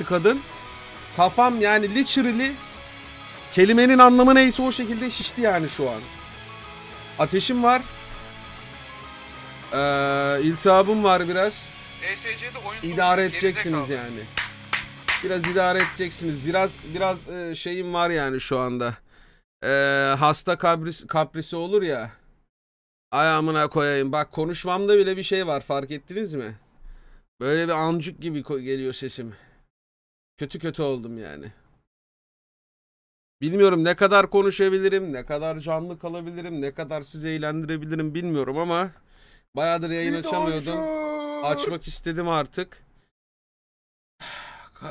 çıktı kadın. Kafam yani literally kelimenin anlamı neyse o şekilde şişti yani şu an. Ateşim var. Ee, iltihabım var biraz. İdare edeceksiniz yani. Biraz idare edeceksiniz. Biraz biraz e, şeyim var yani şu anda. Ee, hasta kabris kaprisi olur ya. Ayağımına koyayım. Bak konuşmamda bile bir şey var fark ettiniz mi? Böyle bir ancuk gibi geliyor sesim. Kötü kötü oldum yani. Bilmiyorum ne kadar konuşabilirim, ne kadar canlı kalabilirim, ne kadar sizi eğlendirebilirim bilmiyorum ama bayağıdır yayın açamıyordum. Açmak istedim artık.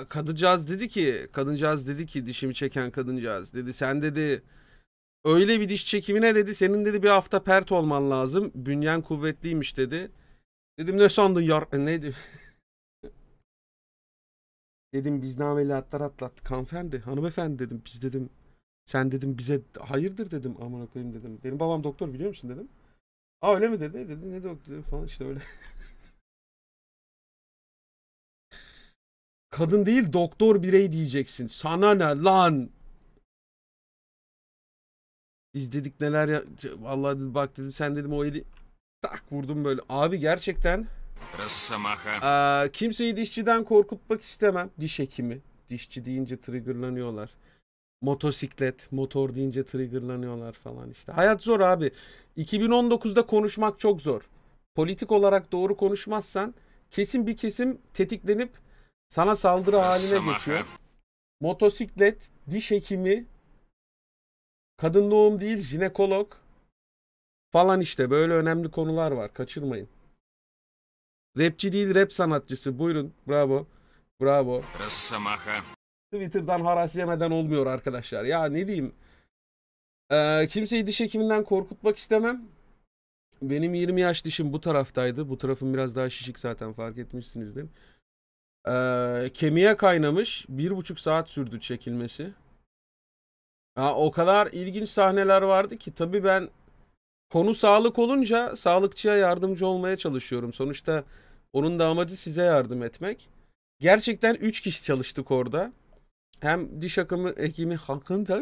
Kadıncağız dedi ki, kadıncağız dedi ki dişimi çeken kadıncağız dedi sen dedi öyle bir diş çekimine dedi senin dedi bir hafta pert olman lazım. Bünyen kuvvetliymiş dedi. Dedim ne sandın yar e, neydi? Dedim biz nameli atlar atlattık hanımefendi. Hanımefendi dedim biz dedim. Sen dedim bize hayırdır dedim aman koyayım dedim. Benim babam doktor biliyor musun dedim. Aa öyle mi dedi? Dedi ne doktor falan işte öyle. Kadın değil doktor birey diyeceksin. Sana ne lan? Biz dedik neler ya. Vallahi dedi, bak dedim sen dedim o eli tak vurdum böyle. Abi gerçekten Rıssamaha. Ee, kimseyi dişçiden korkutmak istemem. Diş hekimi. Dişçi deyince triggerlanıyorlar. Motosiklet, motor deyince triggerlanıyorlar falan işte. Hayat zor abi. 2019'da konuşmak çok zor. Politik olarak doğru konuşmazsan kesin bir kesim tetiklenip sana saldırı haline geçiyor. Motosiklet, diş hekimi, kadın doğum değil jinekolog falan işte böyle önemli konular var. Kaçırmayın. Rapçi değil rap sanatçısı. Buyurun. Bravo. Bravo. Ressamaha. Twitter'dan haraç yemeden olmuyor arkadaşlar. Ya ne diyeyim. Ee, kimseyi diş hekiminden korkutmak istemem. Benim 20 yaş dişim bu taraftaydı. Bu tarafım biraz daha şişik zaten fark etmişsinizdir. Ee, kemiğe kaynamış. Bir buçuk saat sürdü çekilmesi. Ha, o kadar ilginç sahneler vardı ki tabii ben konu sağlık olunca sağlıkçıya yardımcı olmaya çalışıyorum. Sonuçta onun da amacı size yardım etmek. Gerçekten 3 kişi çalıştık orada. Hem diş akımı hekimi hakkında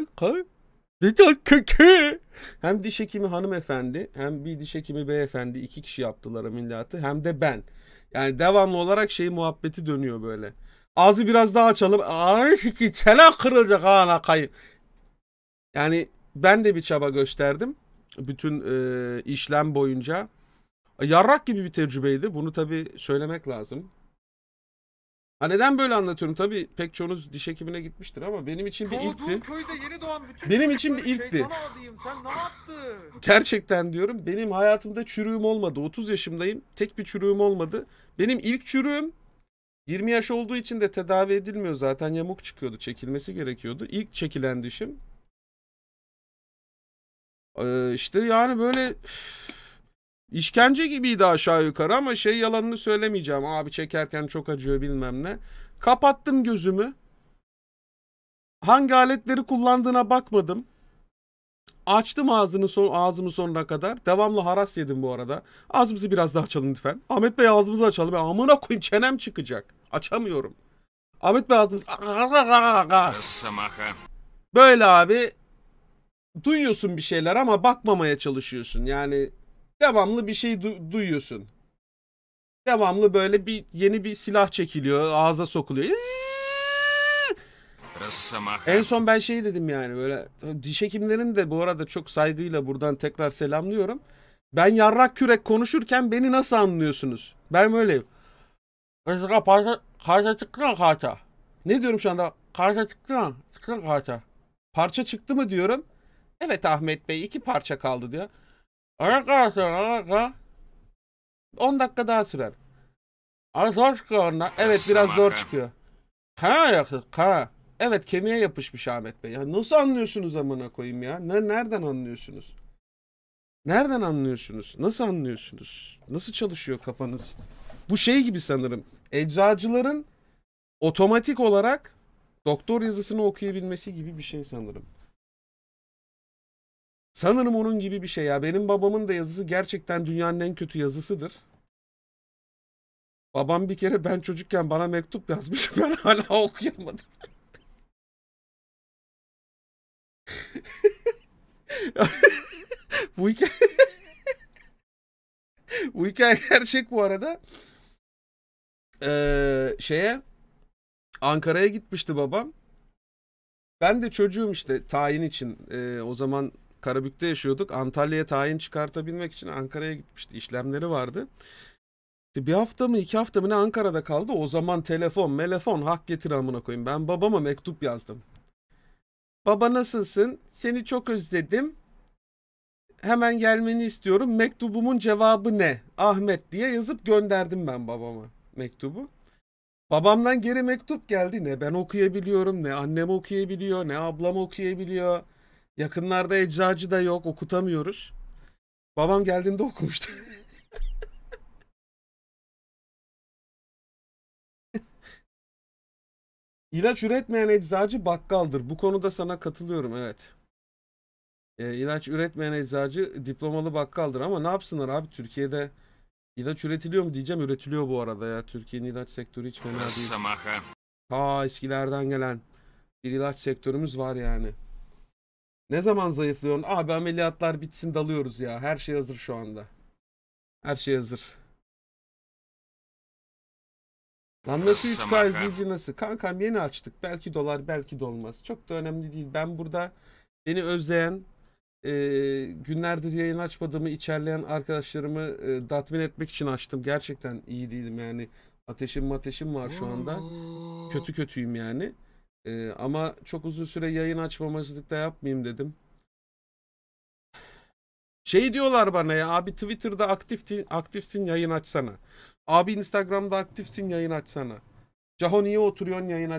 hem diş hekimi hanımefendi hem bir diş hekimi beyefendi iki kişi yaptılar ameliyatı hem de ben. Yani devamlı olarak şey muhabbeti dönüyor böyle. Ağzı biraz daha açalım. Ay ki çene kırılacak ana kayı. Yani ben de bir çaba gösterdim. Bütün e, işlem boyunca Yarrak gibi bir tecrübeydi. Bunu tabii söylemek lazım. Ha neden böyle anlatıyorum? Tabii pek çoğunuz diş hekimine gitmiştir ama benim için bir ilkti. köyde yeni doğan bütün Benim için bir ilkti. Sen ne yaptın? Gerçekten diyorum benim hayatımda çürüğüm olmadı. 30 yaşımdayım. Tek bir çürüğüm olmadı. Benim ilk çürüğüm 20 yaş olduğu için de tedavi edilmiyor zaten. Yamuk çıkıyordu. Çekilmesi gerekiyordu. İlk çekilen dişim. Ee, işte yani böyle İşkence gibiydi aşağı yukarı ama şey yalanını söylemeyeceğim. Abi çekerken çok acıyor bilmem ne. Kapattım gözümü. Hangi aletleri kullandığına bakmadım. Açtım ağzını son, ağzımı sonuna kadar. Devamlı haras yedim bu arada. Ağzımızı biraz daha açalım lütfen. Ahmet Bey ağzımızı açalım. Ya, e, amına koyayım çenem çıkacak. Açamıyorum. Ahmet Bey ağzımız... Böyle abi duyuyorsun bir şeyler ama bakmamaya çalışıyorsun. Yani devamlı bir şey du- duyuyorsun. Devamlı böyle bir yeni bir silah çekiliyor, ağza sokuluyor. En son ben şey dedim yani böyle diş hekimlerin de bu arada çok saygıyla buradan tekrar selamlıyorum. Ben yarrak kürek konuşurken beni nasıl anlıyorsunuz? Ben böyle Parça çıktı parça. Ne diyorum şu anda? Parça çıktı Çıktı parça. Parça çıktı mı diyorum. Evet Ahmet Bey iki parça kaldı diyor. Arkadaşlar arkadaşlar 10 dakika daha sürer. Ama zor çıkıyor ondan. Evet biraz zor çıkıyor. Ha yakın. Ha. Evet kemiğe yapışmış Ahmet Bey. Ya nasıl anlıyorsunuz amına koyayım ya? Ne, nereden anlıyorsunuz? Nereden anlıyorsunuz? Nasıl anlıyorsunuz? Nasıl çalışıyor kafanız? Bu şey gibi sanırım. Eczacıların otomatik olarak doktor yazısını okuyabilmesi gibi bir şey sanırım. Sanırım onun gibi bir şey ya. Benim babamın da yazısı gerçekten dünyanın en kötü yazısıdır. Babam bir kere ben çocukken bana mektup yazmış. Ben hala okuyamadım. bu hikaye bu hikaye gerçek bu arada. Ee, şeye Ankara'ya gitmişti babam. Ben de çocuğum işte tayin için. Ee, o zaman Karabük'te yaşıyorduk. Antalya'ya tayin çıkartabilmek için Ankara'ya gitmişti. İşlemleri vardı. bir hafta mı iki hafta mı ne Ankara'da kaldı. O zaman telefon, telefon hak getir amına koyayım. Ben babama mektup yazdım. Baba nasılsın? Seni çok özledim. Hemen gelmeni istiyorum. Mektubumun cevabı ne? Ahmet diye yazıp gönderdim ben babama mektubu. Babamdan geri mektup geldi. Ne ben okuyabiliyorum, ne annem okuyabiliyor, ne ablam okuyabiliyor. Yakınlarda eczacı da yok okutamıyoruz. Babam geldiğinde okumuştu. İlaç üretmeyen eczacı bakkaldır. Bu konuda sana katılıyorum evet. E, ilaç üretmeyen eczacı diplomalı bakkaldır ama ne yapsınlar abi Türkiye'de ilaç üretiliyor mu diyeceğim üretiliyor bu arada ya. Türkiye'nin ilaç sektörü hiç fena değil. Ta eskilerden gelen bir ilaç sektörümüz var yani. Ne zaman zayıflıyorsun? Abi ameliyatlar bitsin dalıyoruz ya. Her şey hazır şu anda. Her şey hazır. Lan nasıl 3K izleyici nasıl? Kankam yeni açtık. Belki dolar belki de olmaz. Çok da önemli değil. Ben burada beni özleyen e, günlerdir yayın açmadığımı içerleyen arkadaşlarımı e, tatmin etmek için açtım. Gerçekten iyi değilim yani. Ateşim ateşim var şu anda. Kötü kötüyüm yani. Ee, ama çok uzun süre yayın açmamazlık da yapmayayım dedim. Şey diyorlar bana ya abi Twitter'da aktifsin, aktifsin yayın açsana. Abi Instagram'da aktifsin yayın açsana. Caho niye oturuyorsun yayın açsana.